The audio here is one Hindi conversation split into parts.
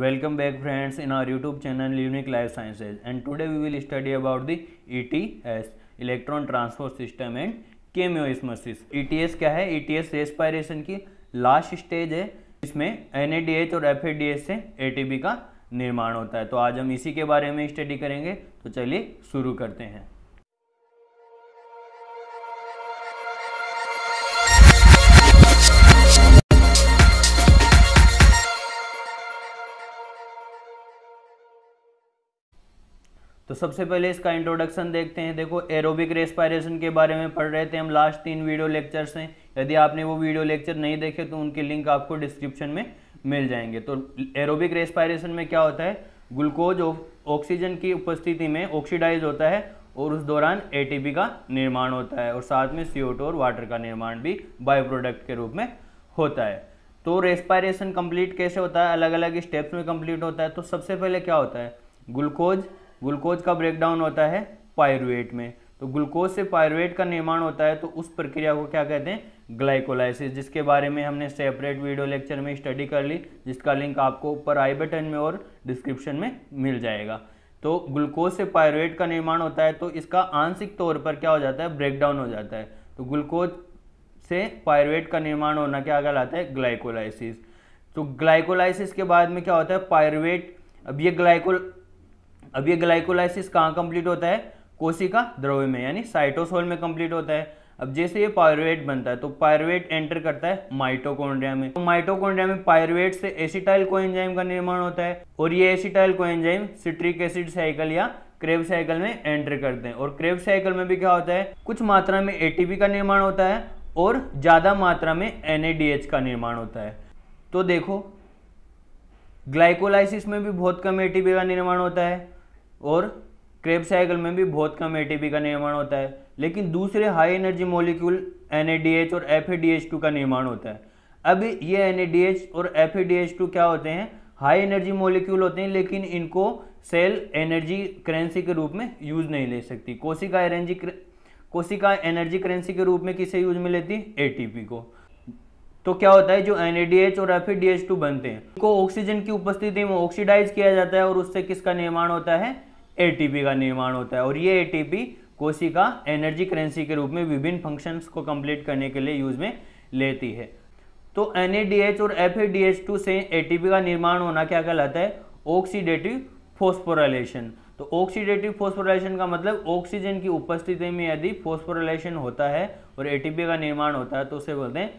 welcome back friends in our YouTube channel Unique Life Sciences and today we will study about the S electron transfer system and E T S क्या है ई टी ईटीएस रेस्पायरेशन की लास्ट स्टेज है इसमें एन ए डी एच और एफ ए डी एफएडीएच से ए टी पी का निर्माण होता है तो आज हम इसी के बारे में स्टडी करेंगे तो चलिए शुरू करते हैं तो सबसे पहले इसका इंट्रोडक्शन देखते हैं देखो एरोबिक रेस्पायरेशन के बारे में पढ़ रहे थे हम लास्ट तीन वीडियो लेक्चर से यदि आपने वो वीडियो लेक्चर नहीं देखे तो उनके लिंक आपको डिस्क्रिप्शन में मिल जाएंगे तो एरोबिक रेस्पायरेशन में क्या होता है ग्लूकोज ऑक्सीजन की उपस्थिति में ऑक्सीडाइज होता है और उस दौरान ए का निर्माण होता है और साथ में सीओ और वाटर का निर्माण भी बायो प्रोडक्ट के रूप में होता है तो रेस्पायरेशन कंप्लीट कैसे होता है अलग अलग स्टेप्स में कंप्लीट होता है तो सबसे पहले क्या होता है ग्लूकोज ग्लूकोज का ब्रेकडाउन होता है पायरुएट में तो ग्लूकोज से पायरुएट का निर्माण होता है तो उस प्रक्रिया को क्या कहते हैं ग्लाइकोलाइसिस जिसके बारे में हमने सेपरेट वीडियो लेक्चर में स्टडी कर ली जिसका लिंक आपको ऊपर आई बटन में और डिस्क्रिप्शन में मिल जाएगा तो ग्लूकोज से पायरुएट का निर्माण होता है तो इसका आंशिक तौर पर क्या हो जाता है ब्रेकडाउन हो जाता है तो ग्लूकोज से पायरुएट का निर्माण होना क्या कहलाता है ग्लाइकोलाइसिस तो ग्लाइकोलाइसिस के बाद में क्या होता है पायरुएट अब ये ग्लाइकोल अब ये ग्लाइकोलाइसिस कहाँ कंप्लीट होता है कोशिका द्रव्य में यानी साइटोसोल में कंप्लीट होता है अब जैसे ये पायरवेट बनता है तो पायरवेट एंटर करता है माइटोकॉन्ड्रिया में तो माइटोकॉन्ड्रिया में पायरवेट से एसिटाइल कोएंजाइम का निर्माण होता है और ये acetyl coenzyme citric acid cycle या क्रेब साइकिल में एंटर करते हैं और क्रेब साइकिल में भी क्या होता है कुछ मात्रा में एटीपी का निर्माण होता है और ज़्यादा मात्रा में एनएडीएच का निर्माण होता है तो देखो ग्लाइकोलाइसिस में भी बहुत कम एटीपी का निर्माण होता है और क्रेब साइकिल में भी बहुत कम एटीपी का निर्माण होता है लेकिन दूसरे हाई एनर्जी मॉलिक्यूल एनएडीएच और एफ का निर्माण होता है अब ये एनएडीएच और एफ क्या होते हैं हाई एनर्जी मॉलिक्यूल होते हैं लेकिन इनको सेल एनर्जी करेंसी के रूप में यूज नहीं ले सकती कोशिका एनर्जी कोशिका एनर्जी करेंसी के रूप में किसे यूज में लेती एटीपी को तो क्या होता है जो एन और एफ बनते हैं इनको ऑक्सीजन की उपस्थिति में ऑक्सीडाइज किया जाता है और उससे किसका निर्माण होता है एटीपी का निर्माण होता है और ये एटीपी कोशिका एनर्जी करेंसी के रूप में विभिन्न फंक्शंस को कंप्लीट करने के लिए यूज में लेती है तो एन और एफ से ए का निर्माण होना क्या कहलाता है ऑक्सीडेटिव फोस्फोरलेशन तो ऑक्सीडेटिव फोस्फोरलेशन का मतलब ऑक्सीजन की उपस्थिति में यदि फोस्फोरलेशन होता है और एटीपी का निर्माण होता है तो उसे बोलते हैं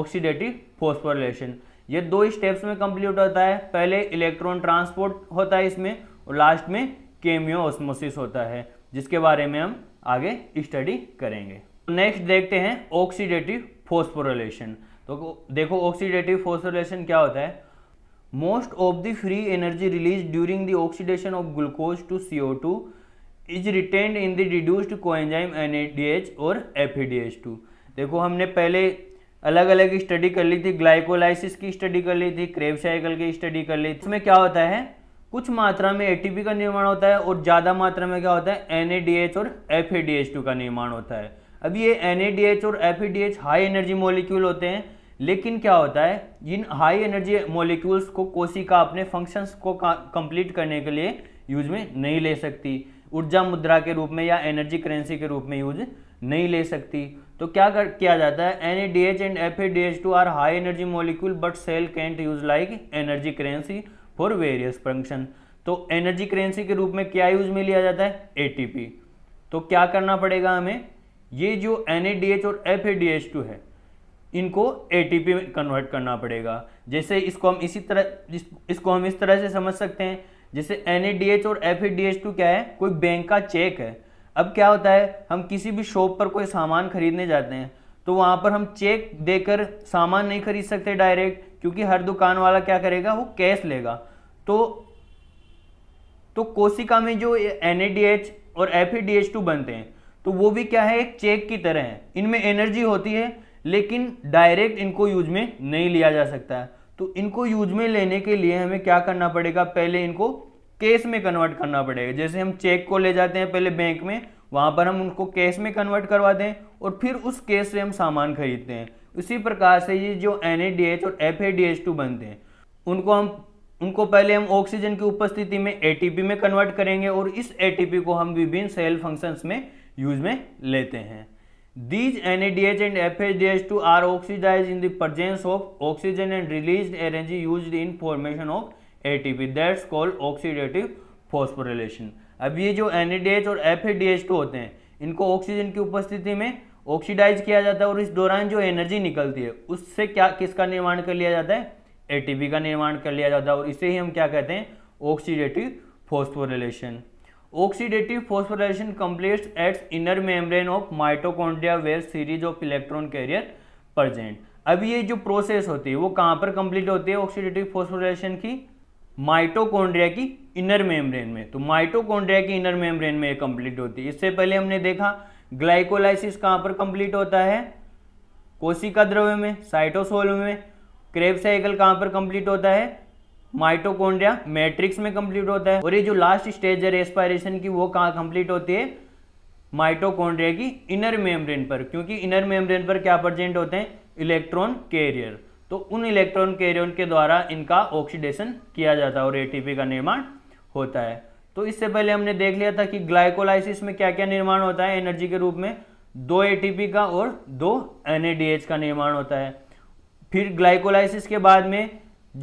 ऑक्सीडेटिव फोस्फोरलेशन ये दो स्टेप्स में कंप्लीट होता है पहले इलेक्ट्रॉन ट्रांसपोर्ट होता है इसमें और लास्ट में केमियो ऑस्मोसिस होता है जिसके बारे में हम आगे स्टडी करेंगे नेक्स्ट देखते हैं ऑक्सीडेटिव फोस्फोरेलेशन तो देखो ऑक्सीडेटिव फोस्फोरेलेशन क्या होता है most of the free energy release during the oxidation of glucose to CO two is retained in the reduced coenzyme N और एफ देखो हमने पहले अलग अलग स्टडी कर ली थी ग्लाइकोलाइसिस की स्टडी कर ली थी क्रेव साइकिल की स्टडी कर ली थी उसमें क्या होता है कुछ मात्रा में एटीपी का निर्माण होता है और ज़्यादा मात्रा में क्या होता है एनएडीएच और एफ टू का निर्माण होता है अब ये एनएडीएच और एफ हाई एनर्जी मॉलिक्यूल होते हैं लेकिन क्या होता है इन हाई एनर्जी मोलिक्यूल्स को कोशिका अपने फंक्शंस को कंप्लीट करने के लिए यूज में नहीं ले सकती ऊर्जा मुद्रा के रूप में या एनर्जी करेंसी के रूप में यूज नहीं ले सकती तो क्या कर किया जाता है N and F are high energy molecule but cell can't use like energy currency for various function तो एनर्जी करेंसी के रूप में क्या यूज में लिया जाता है ए तो क्या करना पड़ेगा हमें ये जो एन और एफ है इनको ए में कन्वर्ट करना पड़ेगा जैसे इसको हम इसी तरह इस, इसको हम इस तरह से समझ सकते हैं जैसे एन और एफ क्या है कोई बैंक का चेक है अब क्या होता है हम किसी भी शॉप पर कोई सामान खरीदने जाते हैं तो वहाँ पर हम चेक देकर सामान नहीं खरीद सकते डायरेक्ट क्योंकि हर दुकान वाला क्या करेगा वो कैश लेगा तो तो कोशिका में जो एन और एफ बनते हैं तो वो भी क्या है एक चेक की तरह है इनमें एनर्जी होती है लेकिन डायरेक्ट इनको यूज में नहीं लिया जा सकता है तो इनको यूज में लेने के लिए हमें क्या करना पड़ेगा पहले इनको कैश में कन्वर्ट करना पड़ेगा जैसे हम चेक को ले जाते हैं पहले बैंक में वहां पर हम उनको कैश में कन्वर्ट करवाते हैं और फिर उस कैश से हम सामान खरीदते हैं उसी प्रकार से ये जो एन और एफ बनते हैं उनको हम उनको पहले हम ऑक्सीजन की उपस्थिति में ए में कन्वर्ट करेंगे और इस ए को हम विभिन्न सेल फंक्शन में यूज में लेते हैं these N and F are oxidise in presence of oxygen and release energy use in formation of A T P that's called oxidative phosphorylation अब ये जो एन और एफ होते हैं इनको ऑक्सीजन की उपस्थिति में ऑक्सीडाइज किया जाता है और इस दौरान जो एनर्जी निकलती है उससे क्या किसका निर्माण कर लिया जाता है एटीपी का निर्माण कर लिया जाता है और इसे ही हम क्या कहते हैं oxidative phosphorylation oxidative phosphorylation complete its inner membrane of mitochondria where series of electron carrier present अब ये जो प्रोसेस होती है वो कहाँ पर कंप्लीट होती है ऑक्सीडेटिव फॉस्फोरिलेशन की माइटोकॉन्ड्रिया की इनर मेम्ब्रेन में तो माइटोकॉन्ड्रिया की इनर मेम्ब्रेन में ये कंप्लीट होती है इससे पहले हमने देखा ग्लाइकोलाइसिस कहां पर कंप्लीट होता है कोशिका द्रव्य में साइटोसोल में क्रेब साइकिल कहां पर कंप्लीट होता है माइटोकोन्ड्रिया मैट्रिक्स में कंप्लीट होता है और ये जो लास्ट स्टेज है रेस्पायरेशन की वो कहाँ कंप्लीट होती है माइटोकोन्ड्रिया की इनर मेम्ब्रेन पर क्योंकि इनर मेम्ब्रेन पर क्या प्रजेंट होते हैं इलेक्ट्रॉन कैरियर तो उन इलेक्ट्रॉन कैरियर के द्वारा इनका ऑक्सीडेशन किया जाता है और एटीपी का निर्माण होता है तो इससे पहले हमने देख लिया था कि ग्लाइकोलाइसिस में क्या क्या निर्माण होता है एनर्जी के रूप में दो एटीपी का और दो एनएडीएच का निर्माण होता है फिर ग्लाइकोलाइसिस के बाद में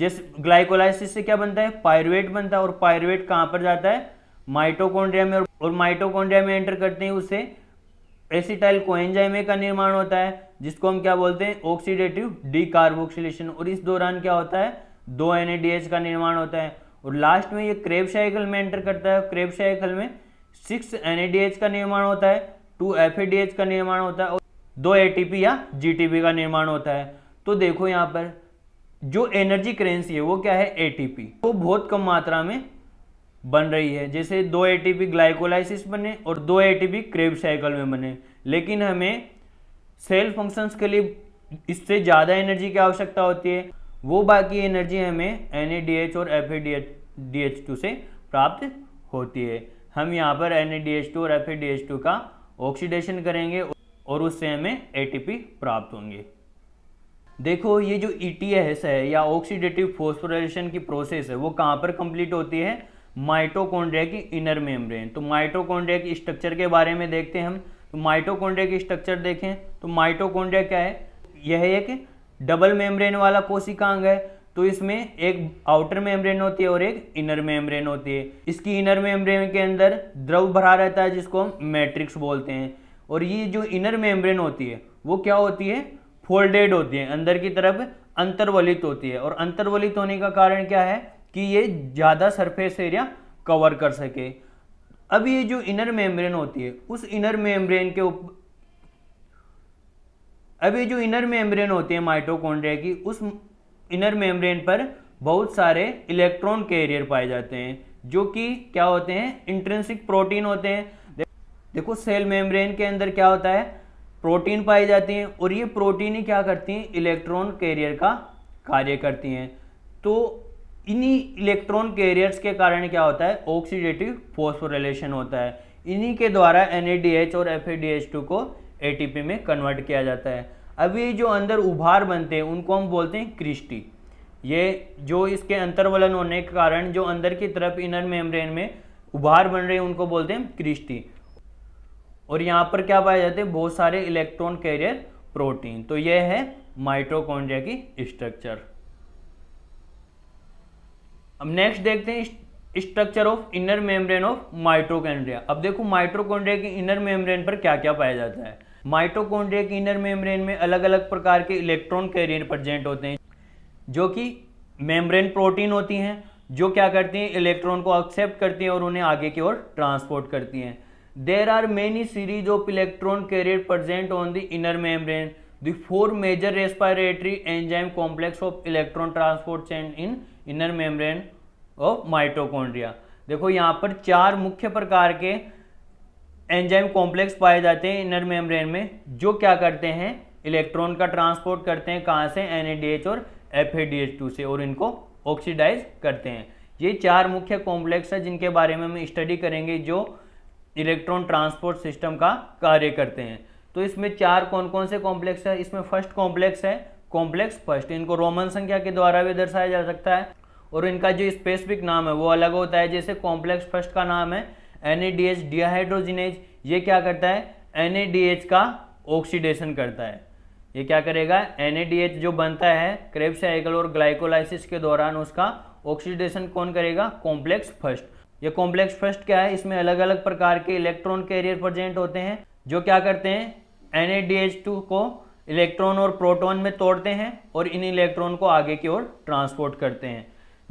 जैसे ग्लाइकोलाइसिस से क्या बनता है पायरवेट बनता है और पायरवेट कहाँ पर जाता है माइटोकॉन्ड्रिया में और माइटोकॉन्ड्रिया में एंटर करते हैं उससे एसिटाइल कोएंजाइमे का निर्माण होता है जिसको हम क्या बोलते हैं ऑक्सीडेटिव डी और इस दौरान क्या होता है दो एन का निर्माण होता है और लास्ट में ये क्रेब साइकिल में एंटर करता है क्रेब साइकिल में सिक्स एन का निर्माण होता है टू एफ का निर्माण होता है और दो ए या जी का निर्माण होता है तो देखो यहाँ पर जो एनर्जी करेंसी है वो क्या है एटीपी वो बहुत कम मात्रा में बन रही है जैसे दो एटीपी ग्लाइकोलाइसिस बने और दो ए क्रेब साइकिल में बने लेकिन हमें सेल फंक्शंस के लिए इससे ज़्यादा एनर्जी की आवश्यकता होती है वो बाकी एनर्जी हमें एन और एफ से प्राप्त होती है हम यहाँ पर एन और एफ का ऑक्सीडेशन करेंगे और उससे हमें एटीपी प्राप्त होंगे देखो ये जो ई e है या ऑक्सीडेटिव फोस्फोरेशन की प्रोसेस है वो कहाँ पर कंप्लीट होती है माइटोकॉन्ड्रिया की इनर मेम्ब्रेन तो माइटोकॉन्ड्रिया की स्ट्रक्चर के बारे में देखते हैं हम तो माइटोकॉन्ड्रिया की स्ट्रक्चर देखें तो माइटोकॉन्ड्रिया क्या है यह एक डबल मेम्ब्रेन वाला कोशिकांग है तो इसमें एक आउटर मेम्ब्रेन होती है और एक इनर मेम्ब्रेन होती है इसकी इनर मेम्ब्रेन के अंदर द्रव भरा रहता है जिसको हम मैट्रिक्स बोलते हैं और ये जो इनर मेम्ब्रेन होती है वो क्या होती है फोल्डेड होती है अंदर की तरफ अंतर्वलित होती है और अंतर्वलित होने का कारण क्या है कि ये ज़्यादा सरफेस एरिया कवर कर सके अब ये जो इनर मेम्ब्रेन होती है उस इनर मेम्ब्रेन के अब ये जो इनर मेम्ब्रेन होते हैं माइटोकॉन्ड्रिया की उस इनर मेम्ब्रेन पर बहुत सारे इलेक्ट्रॉन कैरियर पाए जाते हैं जो कि क्या होते हैं इंट्रेंसिक प्रोटीन होते हैं देखो सेल मेम्ब्रेन के अंदर क्या होता है प्रोटीन पाई जाती हैं और ये प्रोटीन ही क्या करती हैं इलेक्ट्रॉन कैरियर का कार्य करती हैं तो इन्हीं इलेक्ट्रॉन कैरियर्स के कारण क्या होता है ऑक्सीडेटिव फोस्फोरेलेशन होता है इन्हीं के द्वारा एन और एफ को एटीपी में कन्वर्ट किया जाता है अब ये जो अंदर उभार बनते हैं उनको हम बोलते हैं क्रिस्टी ये जो इसके अंतर्वलन होने के कारण जो अंदर की तरफ इनर मेम्ब्रेन में उभार बन रहे हैं उनको बोलते हैं क्रिस्टी और यहाँ पर क्या पाए जाते हैं बहुत सारे इलेक्ट्रॉन कैरियर प्रोटीन तो यह है माइट्रोकॉन्ड्रिया की स्ट्रक्चर अब नेक्स्ट देखते हैं structure of inner membrane of mitochondria अब देखो माइट्रोकॉन्ड्रिया की इनर मेम्ब्रेन पर क्या क्या पाया जाता है माइटोकॉन्ड्रिया की इनर मेम्ब्रेन में अलग अलग प्रकार के इलेक्ट्रॉन कैरियर प्रजेंट होते हैं जो कि मेम्ब्रेन प्रोटीन होती हैं जो क्या करती हैं इलेक्ट्रॉन को एक्सेप्ट करती हैं और उन्हें आगे की ओर ट्रांसपोर्ट करती हैं there are many series of electron carrier present on the inner membrane the four major respiratory enzyme complex of electron transport chain in inner membrane of mitochondria देखो यहाँ पर चार मुख्य प्रकार के एंजाइम कॉम्प्लेक्स पाए जाते हैं इनर मेम्ब्रेन में जो क्या करते हैं इलेक्ट्रॉन का ट्रांसपोर्ट करते हैं कहाँ से एन और एफ से और इनको ऑक्सीडाइज करते हैं ये चार मुख्य कॉम्प्लेक्स है जिनके बारे में हम स्टडी करेंगे जो इलेक्ट्रॉन ट्रांसपोर्ट सिस्टम का कार्य करते हैं तो इसमें चार कौन कौन से कॉम्प्लेक्स है इसमें फर्स्ट कॉम्प्लेक्स है कॉम्प्लेक्स फर्स्ट इनको रोमन संख्या के द्वारा भी दर्शाया जा सकता है और इनका जो स्पेसिफिक नाम है वो अलग होता है जैसे कॉम्प्लेक्स फर्स्ट का नाम है एन डिहाइड्रोजिनेज ये क्या करता है एन का ऑक्सीडेशन करता है ये क्या करेगा एन जो बनता है क्रेब साइकिल और ग्लाइकोलाइसिस के दौरान उसका ऑक्सीडेशन कौन करेगा कॉम्प्लेक्स फर्स्ट ये कॉम्प्लेक्स फर्स्ट क्या है इसमें अलग अलग प्रकार के इलेक्ट्रॉन कैरियर प्रजेंट होते हैं जो क्या करते हैं एन को इलेक्ट्रॉन और प्रोटोन में तोड़ते हैं और इन इलेक्ट्रॉन को आगे की ओर ट्रांसपोर्ट करते हैं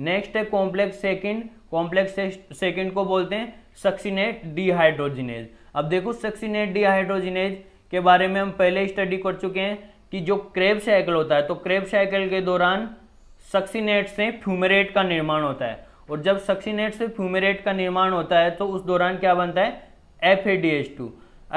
नेक्स्ट है कॉम्प्लेक्स सेकंड कॉम्प्लेक्स सेकंड को बोलते हैं सक्सीनेट डिहाइड्रोजिनेज अब देखो सक्सीनेट डिहाइड्रोजिनेज के बारे में हम पहले स्टडी कर चुके हैं कि जो क्रेब साइकिल होता है तो क्रेब साइकिल के दौरान सक्सीनेट से फ्यूमरेट का निर्माण होता है और जब सक्सीनेट से फ्यूमरेट का निर्माण होता है तो उस दौरान क्या बनता है एफ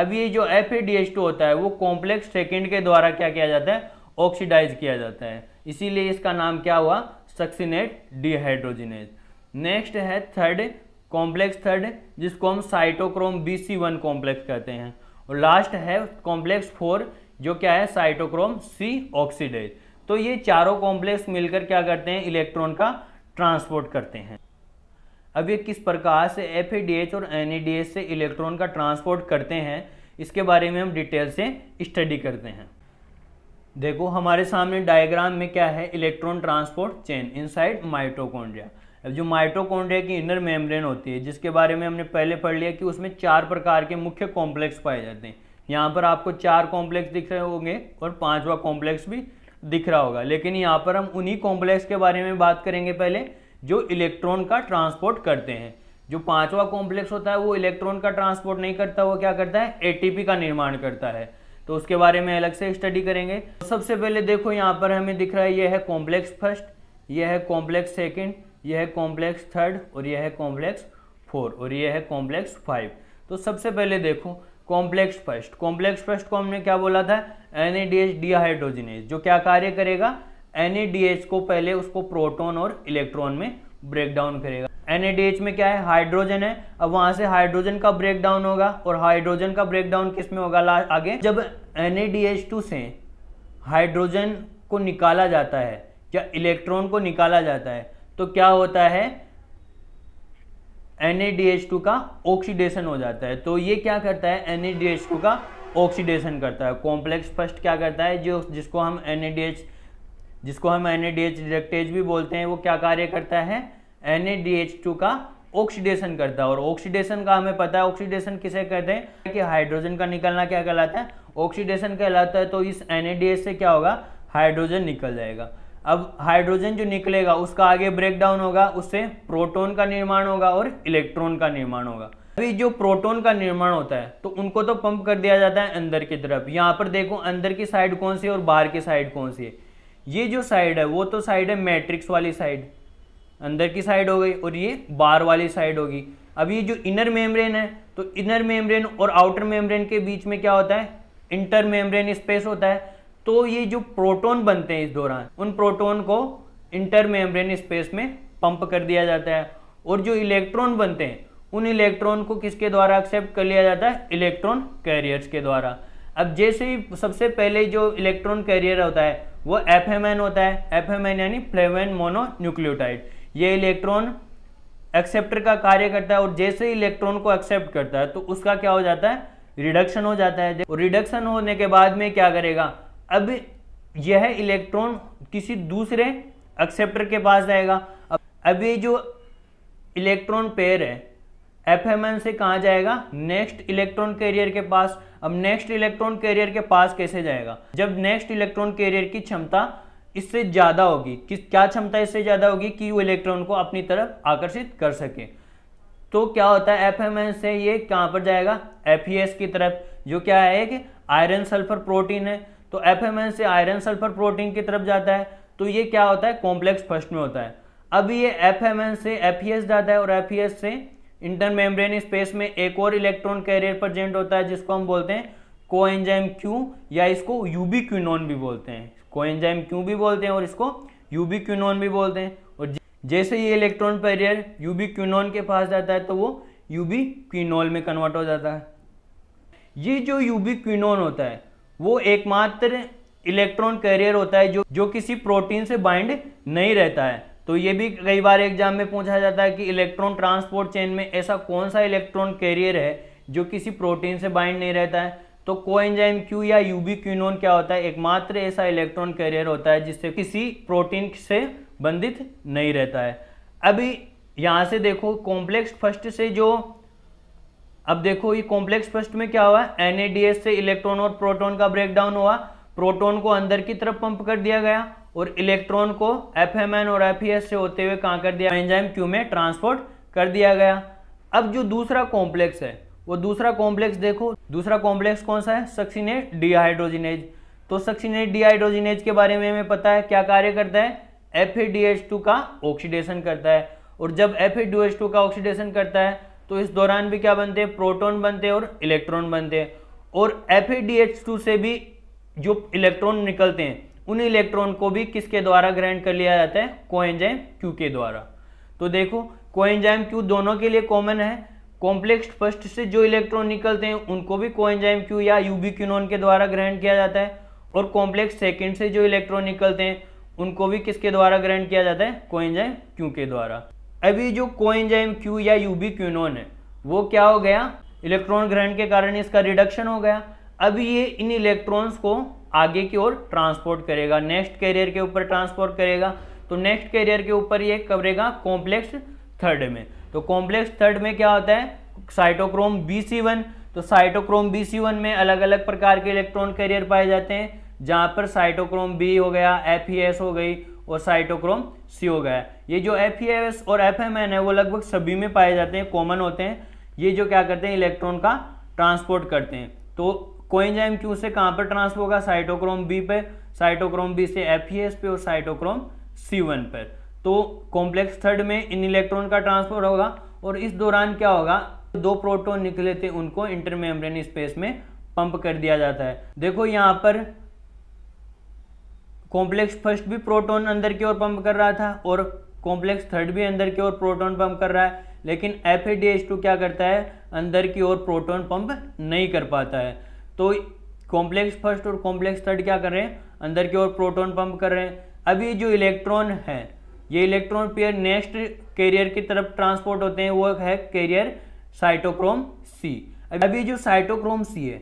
अब ये जो एफ होता है वो कॉम्प्लेक्स सेकेंड के द्वारा क्या किया जाता है ऑक्सीडाइज किया जाता है इसीलिए इसका नाम क्या हुआ सक्सीनेट डिहाइड्रोजिनेज नेक्स्ट है थर्ड कॉम्प्लेक्स थर्ड जिसको हम cytochrome B C one complex कहते हैं और लास्ट है कॉम्प्लेक्स फोर जो क्या है साइटोक्रोम सी ऑक्सीडेज तो ये चारों कॉम्प्लेक्स मिलकर क्या करते हैं इलेक्ट्रॉन का ट्रांसपोर्ट करते हैं अब ये किस प्रकार से एफ और एन से इलेक्ट्रॉन का ट्रांसपोर्ट करते हैं इसके बारे में हम डिटेल से स्टडी करते हैं देखो हमारे सामने डायग्राम में क्या है electron transport chain inside mitochondria अब जो माइटोकॉन्ड्रिया की इनर मेम्ब्रेन होती है जिसके बारे में हमने पहले पढ़ लिया कि उसमें चार प्रकार के मुख्य कॉम्प्लेक्स पाए जाते हैं यहाँ पर आपको चार कॉम्प्लेक्स दिख रहे होंगे और पांचवा कॉम्प्लेक्स भी दिख रहा होगा लेकिन यहाँ पर हम उन्हीं कॉम्प्लेक्स के बारे में बात करेंगे पहले जो इलेक्ट्रॉन का ट्रांसपोर्ट करते हैं जो पांचवा कॉम्प्लेक्स होता है वो इलेक्ट्रॉन का ट्रांसपोर्ट नहीं करता वो क्या करता है एटीपी का निर्माण करता है तो उसके बारे में अलग से स्टडी करेंगे तो सबसे पहले देखो यहाँ पर हमें दिख रहा है यह है कॉम्प्लेक्स फर्स्ट यह है कॉम्प्लेक्स सेकेंड यह है कॉम्प्लेक्स थर्ड और यह है कॉम्प्लेक्स फोर और यह है कॉम्प्लेक्स फाइव तो सबसे पहले देखो कॉम्प्लेक्स फर्स्ट कॉम्प्लेक्स फर्स्ट को हमने क्या बोला था N A D H dehydrogenase जो क्या कार्य करेगा एन ए डी एच को पहले उसको प्रोटोन और इलेक्ट्रॉन में ब्रेक डाउन करेगा एन में क्या है हाइड्रोजन है अब वहां से हाइड्रोजन का ब्रेक डाउन होगा और हाइड्रोजन का ब्रेक डाउन किस में होगा आगे जब एन से हाइड्रोजन को निकाला जाता है या इलेक्ट्रॉन को निकाला जाता है तो क्या होता है NADH2 का ऑक्सीडेशन हो जाता है तो ये क्या करता है NADH2 का ऑक्सीडेशन करता है कॉम्प्लेक्स फर्स्ट क्या करता है जो जिसको हम NADH जिसको हम NADH रिडक्टेज भी बोलते हैं वो क्या कार्य करता है NADH2 का ऑक्सीडेशन करता है और ऑक्सीडेशन का हमें पता है ऑक्सीडेशन किसे कहते हैं कि हाइड्रोजन का निकलना क्या कहलाता है ऑक्सीडेशन कहलाता है तो इस एनएडीएच से क्या होगा हाइड्रोजन निकल जाएगा अब हाइड्रोजन जो निकलेगा उसका आगे ब्रेक डाउन होगा उससे प्रोटोन का निर्माण होगा और इलेक्ट्रॉन का निर्माण होगा अभी जो प्रोटोन का निर्माण होता है तो उनको तो पंप कर दिया जाता है अंदर की तरफ यहाँ पर देखो अंदर की साइड कौन सी है और बाहर की साइड कौन सी है ये जो साइड है वो तो साइड है मैट्रिक्स वाली साइड अंदर की साइड हो गई और ये बाहर वाली साइड होगी अब ये जो इनर मेम्ब्रेन है तो इनर मेम्ब्रेन और आउटर मेम्ब्रेन के बीच में क्या होता है इंटर मेम्ब्रेन स्पेस होता है तो ये जो प्रोटॉन बनते हैं इस दौरान उन प्रोटॉन को इंटर मेम्ब्रेन स्पेस में पंप कर दिया जाता है और जो इलेक्ट्रॉन बनते हैं उन इलेक्ट्रॉन को किसके द्वारा एक्सेप्ट कर लिया जाता है इलेक्ट्रॉन कैरियर्स के द्वारा अब जैसे ही सबसे पहले जो इलेक्ट्रॉन कैरियर होता है वो एफ होता है एफ यानी फ्लेवन न्यूक्लियोटाइड ये इलेक्ट्रॉन एक्सेप्टर का कार्य करता है और जैसे ही इलेक्ट्रॉन को एक्सेप्ट करता है तो उसका क्या हो जाता है रिडक्शन हो जाता है रिडक्शन होने के बाद में क्या करेगा अब यह इलेक्ट्रॉन किसी दूसरे एक्सेप्टर के पास जाएगा अब ये जो इलेक्ट्रॉन पेयर है एफ से कहाँ जाएगा नेक्स्ट इलेक्ट्रॉन कैरियर के पास अब नेक्स्ट इलेक्ट्रॉन कैरियर के पास कैसे जाएगा जब नेक्स्ट इलेक्ट्रॉन कैरियर की क्षमता इससे ज़्यादा होगी किस क्या क्षमता इससे ज़्यादा होगी कि वो इलेक्ट्रॉन को अपनी तरफ आकर्षित कर सके तो क्या होता है एफ से ये कहाँ पर जाएगा एफ e की तरफ जो क्या है कि आयरन सल्फर प्रोटीन है तो एफ से आयरन सल्फर प्रोटीन की तरफ जाता है तो ये क्या होता है कॉम्प्लेक्स फर्स्ट में होता है अब ये एफ से एफ e जाता है और एफ e से इंटर मेम्ब्रेन स्पेस में एक और इलेक्ट्रॉन कैरियर प्रजेंट होता है जिसको हम बोलते हैं को एंजाइम क्यू या इसको यूबी क्यूनोन भी बोलते हैं को एंजाइम क्यू भी बोलते हैं और इसको यूबी क्यूनोन भी बोलते हैं और जैसे ये इलेक्ट्रॉन पैरियर यूबी क्यूनोन के पास जाता है तो वो यूबी क्विनोल में कन्वर्ट हो जाता है ये जो यूबी क्यूनोन होता है वो एकमात्र इलेक्ट्रॉन कैरियर होता है जो जो किसी प्रोटीन से बाइंड नहीं रहता है तो ये भी कई बार एग्जाम में पूछा जाता है कि इलेक्ट्रॉन ट्रांसपोर्ट चेन में ऐसा कौन सा इलेक्ट्रॉन कैरियर है जो किसी प्रोटीन से बाइंड नहीं रहता है तो को एंजाइम क्यू या यूबी क्यूनोन क्या होता है एकमात्र ऐसा इलेक्ट्रॉन कैरियर होता है जिससे किसी प्रोटीन से बंधित नहीं रहता है अभी यहाँ से देखो कॉम्प्लेक्स फर्स्ट से जो अब देखो ये कॉम्प्लेक्स फर्स्ट में क्या हुआ एनएडीएस से इलेक्ट्रॉन और प्रोटोन का ब्रेकडाउन हुआ प्रोटोन को अंदर की तरफ पंप कर दिया गया और इलेक्ट्रॉन को एफ और एफ e से होते हुए कहाँ कर दिया एंजाइम क्यू में ट्रांसपोर्ट कर दिया गया अब जो दूसरा कॉम्प्लेक्स है वो दूसरा कॉम्प्लेक्स देखो दूसरा कॉम्प्लेक्स कौन सा है सक्सीनेट डिहाइड्रोजिनेज तो सक्सीनेट डिहाइड्रोजिनेज के बारे में हमें पता है क्या कार्य करता है एफ का ऑक्सीडेशन करता है और जब एफ का ऑक्सीडेशन करता है तो इस दौरान भी क्या बनते हैं प्रोटॉन बनते हैं और इलेक्ट्रॉन बनते हैं और एफ से भी जो इलेक्ट्रॉन निकलते हैं उन इलेक्ट्रॉन को भी किसके द्वारा ग्रहण कर लिया जाता है कोएंजाइम क्यू के द्वारा तो देखो कोएंजाइम क्यू दोनों के लिए कॉमन है कॉम्प्लेक्स फर्स्ट से जो इलेक्ट्रॉन निकलते हैं उनको भी कोएंजाइम क्यू या यूबी क्यूनोन के द्वारा ग्रहण किया जाता है और कॉम्प्लेक्स सेकेंड से जो इलेक्ट्रॉन निकलते हैं उनको भी किसके द्वारा ग्रहण किया जाता है कोएंजाइम क्यू के द्वारा अभी जो कोएंजाइम क्यू या यूबी क्यूनोन है वो क्या हो गया इलेक्ट्रॉन ग्रहण के कारण इसका रिडक्शन हो गया अब ये इन इलेक्ट्रॉन्स को आगे की ओर ट्रांसपोर्ट करेगा नेक्स्ट कैरियर के ऊपर ट्रांसपोर्ट करेगा तो नेक्स्ट कैरियर के ऊपर ये करेगा कॉम्प्लेक्स थर्ड में तो कॉम्प्लेक्स थर्ड में क्या होता है साइटोक्रोम बी तो साइटोक्रोम बी में अलग अलग प्रकार के इलेक्ट्रॉन कैरियर पाए जाते हैं जहाँ पर साइटोक्रोम बी हो गया एफ e हो गई और साइटोक्रोम सी हो गया ये जो एफ e और एफ है वो लगभग सभी में पाए जाते हैं कॉमन होते हैं ये जो क्या करते हैं इलेक्ट्रॉन का ट्रांसपोर्ट करते हैं तो कोइंजाइम क्यू से कहाँ पर ट्रांसफर होगा साइटोक्रोम बी पे साइटोक्रोम बी से एफ e पे और साइटोक्रोम सी वन पर तो कॉम्प्लेक्स थर्ड में इन इलेक्ट्रॉन का ट्रांसफर होगा और इस दौरान क्या होगा दो प्रोटोन निकले थे उनको इंटरमेम्ब्रेन स्पेस में पंप कर दिया जाता है देखो यहाँ पर कॉम्प्लेक्स फर्स्ट भी प्रोटॉन अंदर की ओर पंप कर रहा था और कॉम्प्लेक्स थर्ड भी अंदर की ओर प्रोटॉन पंप कर रहा है लेकिन एफ क्या करता है अंदर की ओर प्रोटॉन पंप नहीं कर पाता है तो कॉम्प्लेक्स फर्स्ट और कॉम्प्लेक्स थर्ड क्या कर रहे हैं अंदर की ओर प्रोटॉन पंप कर रहे हैं अभी जो इलेक्ट्रॉन है ये इलेक्ट्रॉन पेयर नेक्स्ट कैरियर की तरफ ट्रांसपोर्ट होते हैं वो है कैरियर साइटोक्रोम सी अभी जो साइटोक्रोम सी है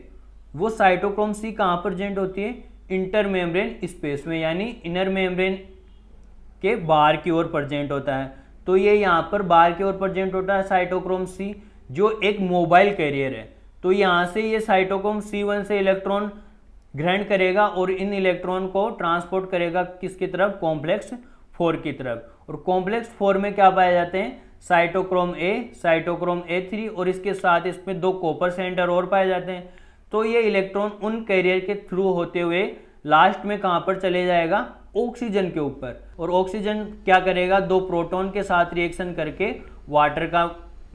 वो साइटोक्रोम सी कहाँ पर होती है इंटर मेम्ब्रेन स्पेस में यानी इनर मेम्ब्रेन के बाहर की ओर प्रजेंट होता है तो ये यहाँ पर बाहर की ओर प्रजेंट होता है साइटोक्रोम सी जो एक मोबाइल कैरियर है तो यहाँ से ये साइटोक्रोम सी वन से इलेक्ट्रॉन ग्रहण करेगा और इन इलेक्ट्रॉन को ट्रांसपोर्ट करेगा किसकी तरफ कॉम्प्लेक्स फोर की तरफ और कॉम्प्लेक्स फोर में क्या पाए जाते हैं cytochrome a cytochrome a three और इसके साथ इसमें दो कॉपर सेंटर और पाए जाते हैं तो ये इलेक्ट्रॉन उन कैरियर के थ्रू होते हुए लास्ट में कहाँ पर चले जाएगा ऑक्सीजन के ऊपर और ऑक्सीजन क्या करेगा दो प्रोटॉन के साथ रिएक्शन करके वाटर का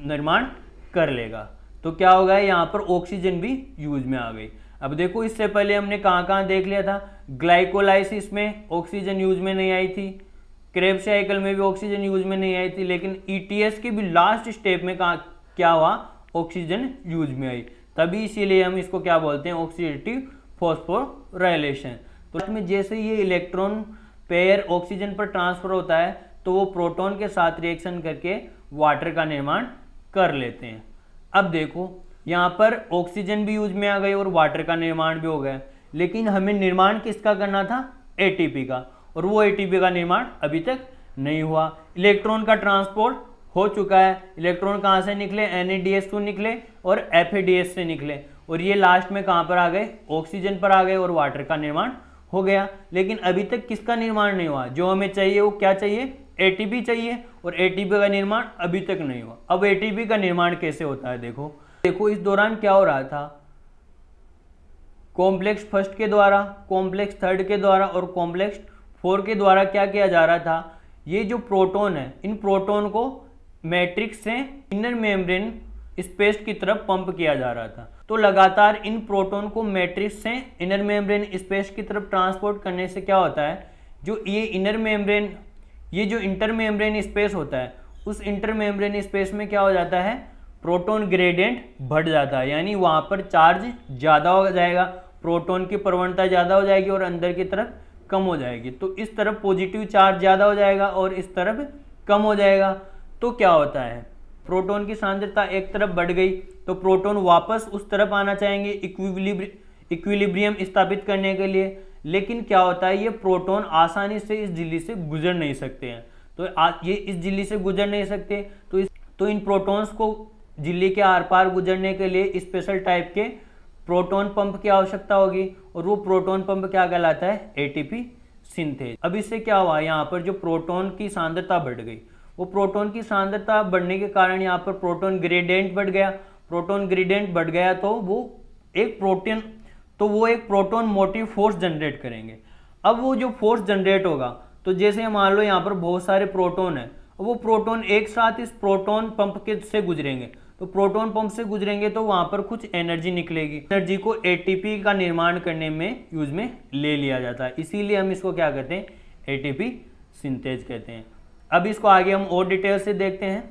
निर्माण कर लेगा तो क्या होगा यहाँ पर ऑक्सीजन भी यूज में आ गई अब देखो इससे पहले हमने कहाँ कहाँ देख लिया था ग्लाइकोलाइसिस में ऑक्सीजन यूज में नहीं आई थी क्रेब साइकिल में भी ऑक्सीजन यूज में नहीं आई थी लेकिन ईटीएस e के भी लास्ट स्टेप में कहा क्या हुआ ऑक्सीजन यूज में आई तभी इसीलिए हम इसको क्या बोलते हैं ऑक्सीडेटिव फॉस्फोराइलेशन तो इसमें जैसे ये इलेक्ट्रॉन पेयर ऑक्सीजन पर ट्रांसफर होता है तो वो प्रोटॉन के साथ रिएक्शन करके वाटर का निर्माण कर लेते हैं अब देखो यहाँ पर ऑक्सीजन भी यूज में आ गई और वाटर का निर्माण भी हो गया लेकिन हमें निर्माण किसका करना था एटीपी का और वो एटीपी का निर्माण अभी तक नहीं हुआ इलेक्ट्रॉन का ट्रांसपोर्ट हो चुका है इलेक्ट्रॉन कहाँ से निकले एन निकले और एफ से निकले और ये लास्ट में कहाँ पर आ गए ऑक्सीजन पर आ गए और वाटर का निर्माण हो गया लेकिन अभी तक किसका निर्माण नहीं हुआ जो हमें चाहिए वो क्या चाहिए एटीपी चाहिए और एटीपी का निर्माण अभी तक नहीं हुआ अब एटीपी का निर्माण कैसे होता है देखो देखो इस दौरान क्या हो रहा था कॉम्प्लेक्स फर्स्ट के द्वारा कॉम्प्लेक्स थर्ड के द्वारा और कॉम्प्लेक्स फोर के द्वारा क्या किया जा रहा था ये जो प्रोटोन है इन प्रोटोन को मैट्रिक्स से इनर मेम्ब्रेन स्पेस की तरफ पंप किया जा रहा था तो लगातार इन प्रोटॉन को मैट्रिक्स से इनर मेम्ब्रेन स्पेस की तरफ ट्रांसपोर्ट करने से क्या होता है जो ये इनर मेम्ब्रेन ये जो इंटर मेम्ब्रेन स्पेस होता है उस इंटर मेम्ब्रेन स्पेस में क्या हो जाता है प्रोटॉन ग्रेडियंट बढ़ जाता है यानी वहाँ पर चार्ज ज़्यादा हो जाएगा प्रोटोन की प्रवणता ज़्यादा हो जाएगी और अंदर की तरफ कम हो जाएगी तो इस तरफ पॉजिटिव चार्ज ज़्यादा हो जाएगा और इस तरफ कम हो जाएगा तो क्या होता है प्रोटॉन की सांद्रता एक तरफ बढ़ गई तो प्रोटॉन वापस उस तरफ आना चाहेंगे इक्विलिब्रियम स्थापित करने के लिए लेकिन क्या होता है ये प्रोटॉन आसानी से इस झिल्ली से गुजर नहीं सकते हैं तो आ, ये इस झिल्ली से गुजर नहीं सकते तो इस तो इन प्रोटॉन्स को झिल्ली के आर पार गुजरने के लिए स्पेशल टाइप के प्रोटॉन पंप की आवश्यकता होगी और वो प्रोटॉन पंप क्या कहलाता है एटीपी सिंथेज अब इससे क्या हुआ यहाँ पर जो प्रोटॉन की सांद्रता बढ़ गई वो प्रोटोन की सांद्रता बढ़ने के कारण यहाँ पर प्रोटोन ग्रेडियंट बढ़ गया प्रोटोन ग्रेडियंट बढ़ गया तो वो एक प्रोटीन तो वो एक प्रोटोन मोटिव फोर्स जनरेट करेंगे अब वो जो फोर्स जनरेट होगा तो जैसे मान लो यहाँ पर बहुत सारे प्रोटोन है वो प्रोटोन एक साथ इस प्रोटोन पंप के से गुजरेंगे तो प्रोटोन पंप से गुजरेंगे तो वहाँ पर कुछ एनर्जी निकलेगी एनर्जी को एटीपी का निर्माण करने में यूज में ले लिया जाता है इसीलिए हम इसको क्या कहते हैं एटीपी सिंथेज कहते हैं अब इसको आगे हम और डिटेल से देखते हैं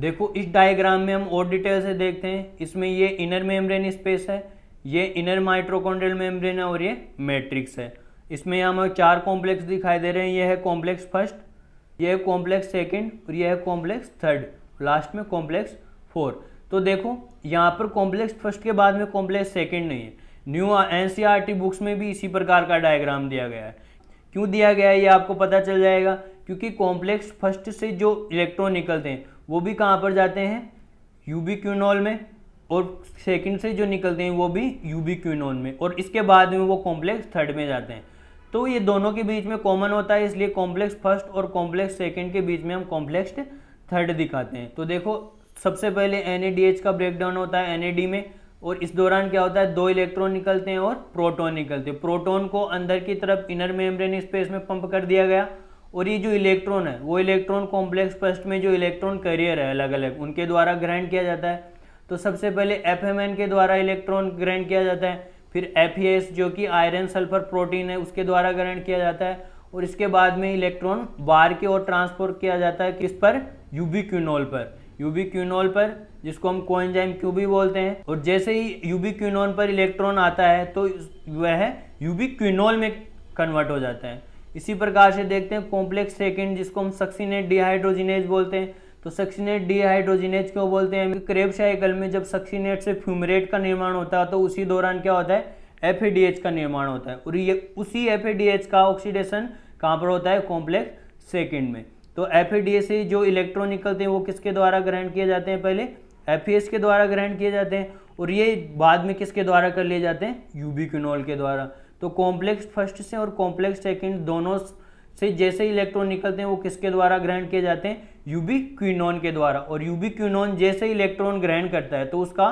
देखो इस डायग्राम में हम और डिटेल से देखते हैं इसमें ये इनर मेम्ब्रेन स्पेस है ये इनर माइट्रोकॉन्ड्रियल मेम्ब्रेन है और ये मैट्रिक्स है इसमें हमें चार कॉम्प्लेक्स दिखाई दे रहे हैं ये है कॉम्प्लेक्स फर्स्ट ये है कॉम्प्लेक्स सेकेंड और ये है कॉम्प्लेक्स थर्ड लास्ट में कॉम्प्लेक्स फोर तो देखो यहाँ पर कॉम्प्लेक्स फर्स्ट के बाद में कॉम्प्लेक्स सेकेंड नहीं है न्यू एन बुक्स में भी इसी प्रकार का डायग्राम दिया गया है क्यों दिया गया है ये आपको पता चल जाएगा क्योंकि कॉम्प्लेक्स फर्स्ट से जो इलेक्ट्रॉन निकलते हैं वो भी कहाँ पर जाते हैं क्यूनॉल में और सेकंड से जो निकलते हैं वो भी क्यूनॉल में और इसके बाद में वो कॉम्प्लेक्स थर्ड में जाते हैं तो ये दोनों के बीच में कॉमन होता है इसलिए कॉम्प्लेक्स फर्स्ट और कॉम्प्लेक्स सेकेंड के बीच में हम कॉम्प्लेक्स थर्ड दिखाते हैं तो देखो सबसे पहले एन का ब्रेकडाउन होता है एन में और इस दौरान क्या होता है दो इलेक्ट्रॉन निकलते हैं और प्रोटॉन निकलते हैं प्रोटॉन को अंदर की तरफ इनर मेम्ब्रेन स्पेस में पंप कर दिया गया और ये जो इलेक्ट्रॉन है वो इलेक्ट्रॉन कॉम्प्लेक्स फर्स्ट में जो इलेक्ट्रॉन करियर है अलग अलग उनके द्वारा ग्रहण किया जाता है तो सबसे पहले एफ के द्वारा इलेक्ट्रॉन ग्रहण किया जाता है फिर एफ e जो कि आयरन सल्फर प्रोटीन है उसके द्वारा ग्रहण किया जाता है और इसके बाद में इलेक्ट्रॉन बाहर की ओर ट्रांसफर किया जाता है किस पर यूबी पर यूबी क्यूनोल पर जिसको हम कोएंजाइम क्यू भी बोलते हैं और जैसे ही यूबी क्यूनोन पर इलेक्ट्रॉन आता है तो वह यूबी क्यूनोल में कन्वर्ट हो जाता है इसी प्रकार से देखते हैं कॉम्प्लेक्स सेकेंड जिसको हम सक्सीनेट डिहाइड्रोजिनेज बोलते हैं तो सक्सीनेट डिहाइड्रोजिनेज क्यों बोलते हैं क्रेब साइकिल में जब सक्सीनेट से फ्यूमरेट का निर्माण होता है तो उसी दौरान क्या होता है एफ का निर्माण होता है और ये उसी एफ का ऑक्सीडेशन कहाँ पर होता है कॉम्प्लेक्स सेकेंड में तो एफ से जो इलेक्ट्रॉन निकलते हैं वो किसके द्वारा ग्रहण किए जाते हैं पहले एफ के द्वारा ग्रहण किए जाते हैं और ये बाद में किसके द्वारा कर लिए जाते हैं यूबिक्यूनोल के द्वारा तो कॉम्प्लेक्स फर्स्ट से और कॉम्प्लेक्स सेकेंड दोनों से जैसे इलेक्ट्रॉन निकलते हैं वो किसके द्वारा ग्रहण किए जाते हैं यूबिक्विनॉन के द्वारा और यूबिक्विनॉन जैसे इलेक्ट्रॉन ग्रहण करता है तो उसका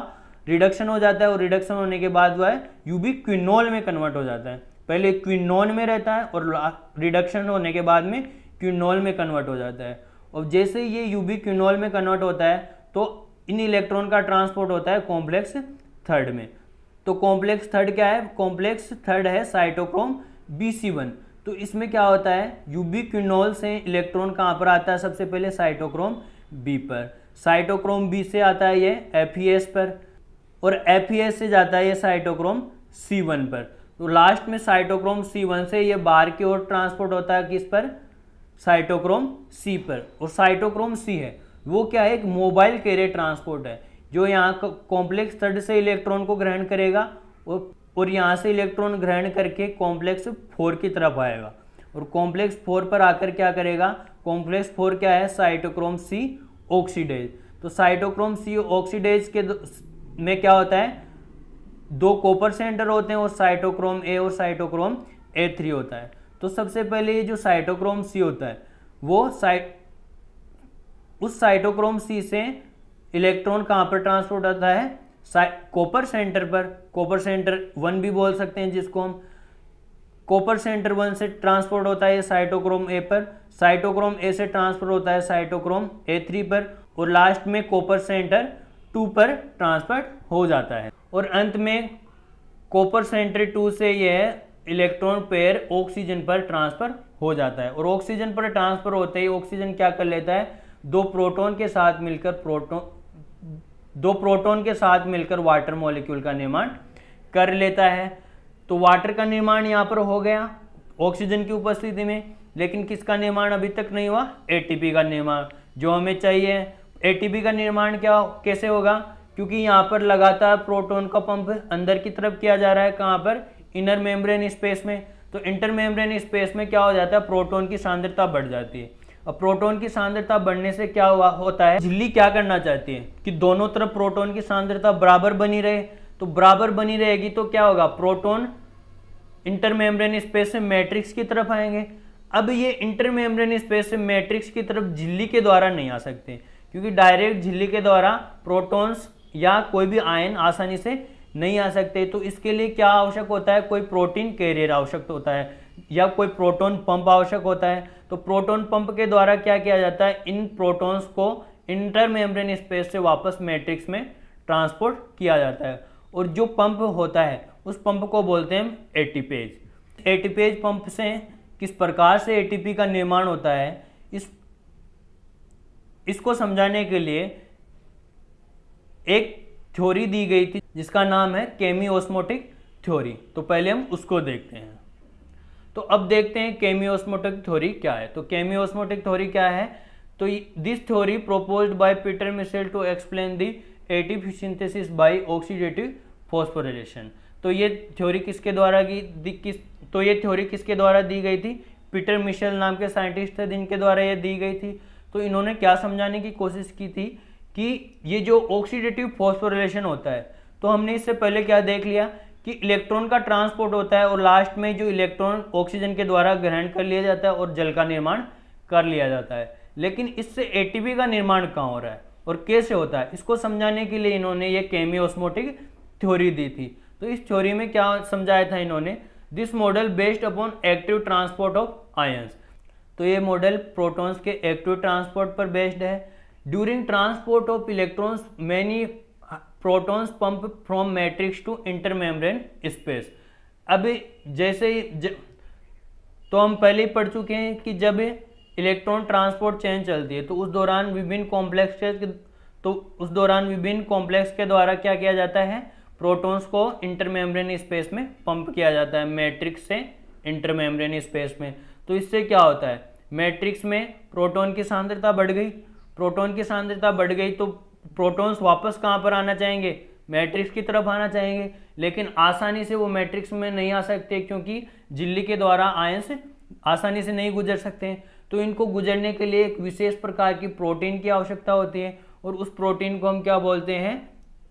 रिडक्शन हो जाता है और रिडक्शन होने के बाद वह क्यूनोल में कन्वर्ट हो जाता है पहले क्विनॉन में रहता है और रिडक्शन होने के बाद में क्यूनोल में कन्वर्ट हो जाता है और जैसे ये यूबी क्यूनोल में कन्वर्ट होता है तो इन इलेक्ट्रॉन का ट्रांसपोर्ट होता है कॉम्प्लेक्स थर्ड में तो कॉम्प्लेक्स थर्ड क्या है कॉम्प्लेक्स थर्ड है साइटोक्रोम BC1 तो इसमें क्या होता है क्यूनोल से इलेक्ट्रॉन कहाँ पर आता है सबसे पहले साइटोक्रोम बी पर साइटोक्रोम बी से आता है ये एफ e पर और एफ e से जाता है ये साइटोक्रोम वन पर तो लास्ट में साइटोक्रोम वन से ये बाहर की ओर ट्रांसपोर्ट होता है किस पर साइटोक्रोम सी पर और साइटोक्रोम सी है वो क्या है एक मोबाइल कैरियर ट्रांसपोर्ट है जो यहाँ कॉम्प्लेक्स थर्ड से इलेक्ट्रॉन को ग्रहण करेगा और और यहाँ से इलेक्ट्रॉन ग्रहण करके कॉम्प्लेक्स फोर की तरफ आएगा और कॉम्प्लेक्स फोर पर आकर क्या करेगा कॉम्प्लेक्स फोर क्या है साइटोक्रोम सी ऑक्सीडेज तो साइटोक्रोम सी ऑक्सीडेज के में क्या होता है दो कॉपर सेंटर होते हैं और साइटोक्रोम ए और साइटोक्रोम ए थ्री होता है तो सबसे पहले ये जो साइटोक्रोम सी होता है वो साइट उस साइटोक्रोम सी से इलेक्ट्रॉन कहाँ पर ट्रांसपोर्ट होता है कॉपर सेंटर पर कॉपर सेंटर वन भी बोल सकते हैं जिसको हम कॉपर सेंटर वन से ट्रांसपोर्ट होता है साइटोक्रोम ए पर साइटोक्रोम ए से ट्रांसफर होता है साइटोक्रोम ए थ्री पर और लास्ट में कॉपर सेंटर टू पर ट्रांसफर हो जाता है और अंत में कॉपर सेंटर टू से यह इलेक्ट्रॉन पेयर ऑक्सीजन पर ट्रांसफर हो जाता है और ऑक्सीजन पर ट्रांसफर होते ही ऑक्सीजन क्या कर लेता है दो प्रोटॉन के साथ मिलकर प्रोटोन दो प्रोटॉन के साथ मिलकर वाटर मॉलिक्यूल का निर्माण कर लेता है तो वाटर का निर्माण यहाँ पर हो गया ऑक्सीजन की उपस्थिति में लेकिन किसका निर्माण अभी तक नहीं हुआ एटीपी का निर्माण जो हमें चाहिए एटीपी का निर्माण क्या कैसे होगा क्योंकि यहाँ पर लगातार प्रोटोन का पंप अंदर की तरफ किया जा रहा है कहाँ पर इनर मेम्ब्रेन स्पेस में तो इंटर मेम्ब्रेन स्पेस में क्या हो जाता है प्रोटोन की सांद्रता बढ़ जाती है अब प्रोटोन की सांद्रता बढ़ने से क्या हुआ होता है झिल्ली क्या करना चाहती है कि दोनों तरफ प्रोटोन की सांद्रता बराबर बनी रहे तो बराबर बनी रहेगी तो क्या होगा प्रोटोन इंटरमेम्ब्रेन स्पेस से मैट्रिक्स की तरफ आएंगे अब ये इंटरमेम्ब्रेन स्पेस से मैट्रिक्स की तरफ झिल्ली के द्वारा नहीं आ सकते क्योंकि डायरेक्ट झिल्ली के द्वारा प्रोटोन्स या कोई भी आयन आसानी से नहीं आ सकते तो इसके लिए क्या आवश्यक होता है कोई प्रोटीन कैरियर आवश्यक होता है या कोई प्रोटॉन पंप आवश्यक होता है तो प्रोटॉन पंप के द्वारा क्या किया जाता है इन प्रोटॉन्स को इंटर मेम्ब्रेन स्पेस से वापस मैट्रिक्स में ट्रांसपोर्ट किया जाता है और जो पंप होता है उस पंप को बोलते हैं एटीपेज एटीपेज पंप से किस प्रकार से एटीपी का निर्माण होता है इस इसको समझाने के लिए एक थ्योरी दी गई थी जिसका नाम है केमी ओस्मोटिक थ्योरी तो पहले हम उसको देखते हैं तो अब देखते हैं केमियोस्मोटिक थ्योरी क्या है तो केमियोस्मोटिक थ्योरी क्या है तो this theory proposed by Peter Mitchell to explain the ATP synthesis by oxidative phosphorylation तो ये थ्योरी किसके द्वारा की किस तो ये थ्योरी किसके द्वारा दी गई थी पीटर मिशेल नाम के साइंटिस्ट थे जिनके द्वारा ये दी गई थी तो इन्होंने क्या समझाने की कोशिश की थी कि ये जो ऑक्सीडेटिव फॉस्फोरिलेशन होता है तो हमने इससे पहले क्या देख लिया कि इलेक्ट्रॉन का ट्रांसपोर्ट होता है और लास्ट में जो इलेक्ट्रॉन ऑक्सीजन के द्वारा ग्रहण कर लिया जाता है और जल का निर्माण कर लिया जाता है लेकिन इससे एटीपी का निर्माण कहाँ हो रहा है और कैसे होता है इसको समझाने के लिए इन्होंने ये केमियोस्मोटिक थ्योरी दी थी तो इस थ्योरी में क्या समझाया था इन्होंने this model based upon active transport of ions तो ये मॉडल प्रोटॉन्स के एक्टिव ट्रांसपोर्ट पर बेस्ड है during transport of electrons many protons pump from matrix to intermembrane space अब जैसे ज, तो हम पहले ही पढ़ चुके हैं कि जब इलेक्ट्रॉन ट्रांसपोर्ट चेन चलती है तो उस दौरान विभिन्न कॉम्प्लेक्स के तो उस दौरान विभिन्न कॉम्प्लेक्स के द्वारा क्या किया जाता है प्रोटॉन्स को मेम्ब्रेन स्पेस में पंप किया जाता है मैट्रिक्स से इंटर मेम्ब्रेन स्पेस में तो इससे क्या होता है मैट्रिक्स में प्रोटॉन की सांद्रता बढ़ गई प्रोटॉन की सांद्रता बढ़ गई तो प्रोटॉन्स वापस कहाँ पर आना चाहेंगे मैट्रिक्स की तरफ आना चाहेंगे लेकिन आसानी से वो मैट्रिक्स में नहीं आ सकते क्योंकि झिल्ली के द्वारा से आसानी से नहीं गुजर सकते हैं तो इनको गुजरने के लिए एक विशेष प्रकार की प्रोटीन की आवश्यकता होती है और उस प्रोटीन को हम क्या बोलते हैं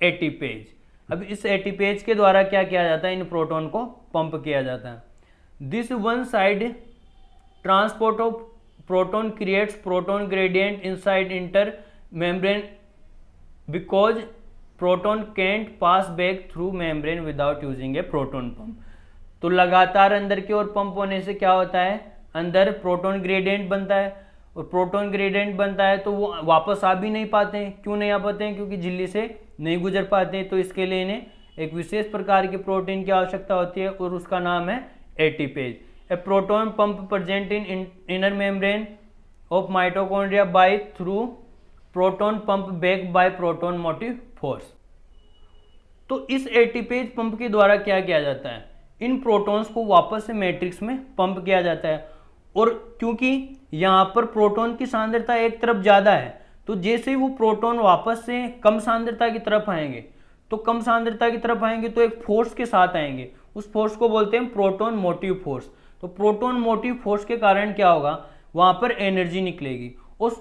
एटीपेज अब इस एटीपेज के द्वारा क्या किया जाता है इन प्रोटोन को पंप किया जाता है this one side transport of proton creates proton gradient inside intermembrane because proton can't pass back through membrane without using a proton pump तो लगातार अंदर की ओर पंप होने से क्या होता है अंदर प्रोटोन ग्रेडियंट बनता है और प्रोटोन ग्रेडियंट बनता है तो वो वापस आ भी नहीं पाते हैं क्यों नहीं आ पाते हैं क्योंकि झिल्ली से नहीं गुजर पाते हैं तो इसके लिए इन्हें एक विशेष प्रकार के प्रोटीन की आवश्यकता होती है और उसका नाम है ATPase a proton pump present in inner membrane of mitochondria by through proton pump back by proton motive force तो इस एटीपेज पंप के द्वारा क्या किया जाता है इन प्रोटॉन्स को वापस से मैट्रिक्स में पंप किया जाता है और क्योंकि यहाँ पर प्रोटॉन की सांद्रता एक तरफ ज़्यादा है तो जैसे ही वो प्रोटॉन वापस से कम सांद्रता की तरफ आएंगे तो कम सांद्रता की तरफ आएंगे तो एक फोर्स के साथ आएंगे उस फोर्स को बोलते हैं प्रोटॉन मोटिव फोर्स तो प्रोटोन मोटिव फोर्स के कारण क्या होगा वहाँ पर एनर्जी निकलेगी उस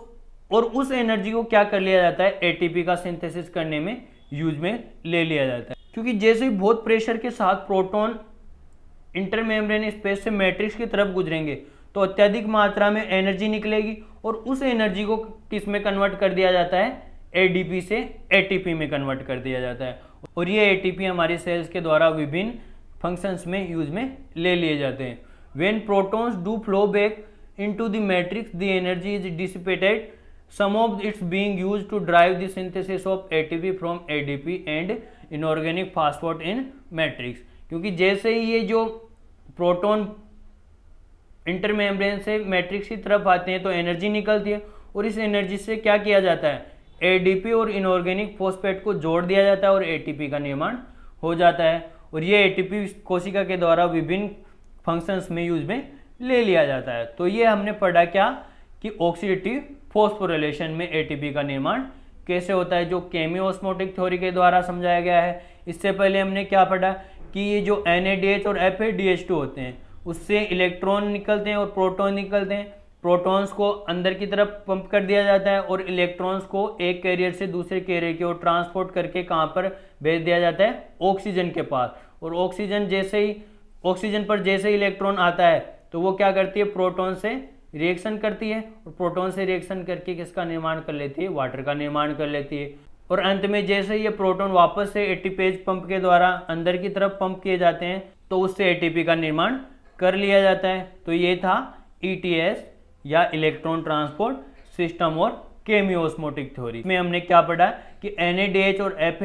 और उस एनर्जी को क्या कर लिया जाता है एटीपी का सिंथेसिस करने में यूज में ले लिया जाता है क्योंकि जैसे ही बहुत प्रेशर के साथ प्रोटॉन इंटरमेम्ब्रेन स्पेस से मैट्रिक्स की तरफ गुजरेंगे तो अत्यधिक मात्रा में एनर्जी निकलेगी और उस एनर्जी को किस में कन्वर्ट कर दिया जाता है एडीपी से एटीपी में कन्वर्ट कर दिया जाता है और ये एटीपी हमारी सेल्स के द्वारा विभिन्न फंक्शंस में यूज में ले लिए जाते हैं when protons do flow back into the matrix the energy is dissipated some of it's being used to drive the synthesis of ATP from ADP and inorganic phosphate in matrix क्योंकि जैसे ही ये जो प्रोटोन इंटरमेम्ब्रेन से मैट्रिक्स की तरफ आते हैं तो एनर्जी निकलती है और इस एनर्जी से क्या किया जाता है एडीपी और इनऑर्गेनिक फॉस्फेट को जोड़ दिया जाता है और एटीपी का निर्माण हो जाता है और ये एटीपी कोशिका के द्वारा विभिन्न फंक्शंस में यूज में ले लिया जाता है तो ये हमने पढ़ा क्या कि ऑक्सीडेटिव फोस्फोरिलेशन में एटीपी का निर्माण कैसे होता है जो केमियोस्मोटिक थ्योरी के द्वारा समझाया गया है इससे पहले हमने क्या पढ़ा कि ये जो एन और एफ होते हैं उससे इलेक्ट्रॉन निकलते हैं और प्रोटॉन निकलते हैं प्रोटॉन्स को अंदर की तरफ पंप कर दिया जाता है और इलेक्ट्रॉन्स को एक कैरियर से दूसरे कैरियर की ओर ट्रांसपोर्ट करके कहाँ पर भेज दिया जाता है ऑक्सीजन के पास और ऑक्सीजन जैसे ही ऑक्सीजन पर जैसे ही इलेक्ट्रॉन आता है तो वो क्या करती है प्रोटॉन से रिएक्शन करती है और प्रोटॉन से रिएक्शन करके किसका निर्माण कर लेती है वाटर का निर्माण कर लेती है और अंत में जैसे ये प्रोटॉन वापस से एटीपेज पंप के द्वारा अंदर की तरफ पंप किए जाते हैं तो उससे एटीपी का निर्माण कर लिया जाता है तो ये था ईटीएस e या इलेक्ट्रॉन ट्रांसपोर्ट सिस्टम और केमियोस्मोटिक थ्योरी में हमने क्या पढ़ा कि एन और एफ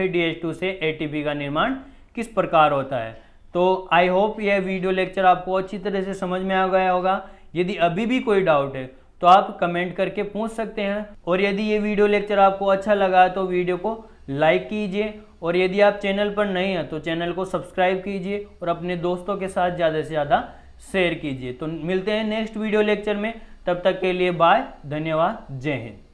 से ए का निर्माण किस प्रकार होता है तो आई होप यह वीडियो लेक्चर आपको अच्छी तरह से समझ में आ गया होगा यदि अभी भी कोई डाउट है तो आप कमेंट करके पूछ सकते हैं और यदि ये वीडियो लेक्चर आपको अच्छा लगा तो वीडियो को लाइक कीजिए और यदि आप चैनल पर नए हैं तो चैनल को सब्सक्राइब कीजिए और अपने दोस्तों के साथ ज़्यादा से ज़्यादा शेयर कीजिए तो मिलते हैं नेक्स्ट वीडियो लेक्चर में तब तक के लिए बाय धन्यवाद जय हिंद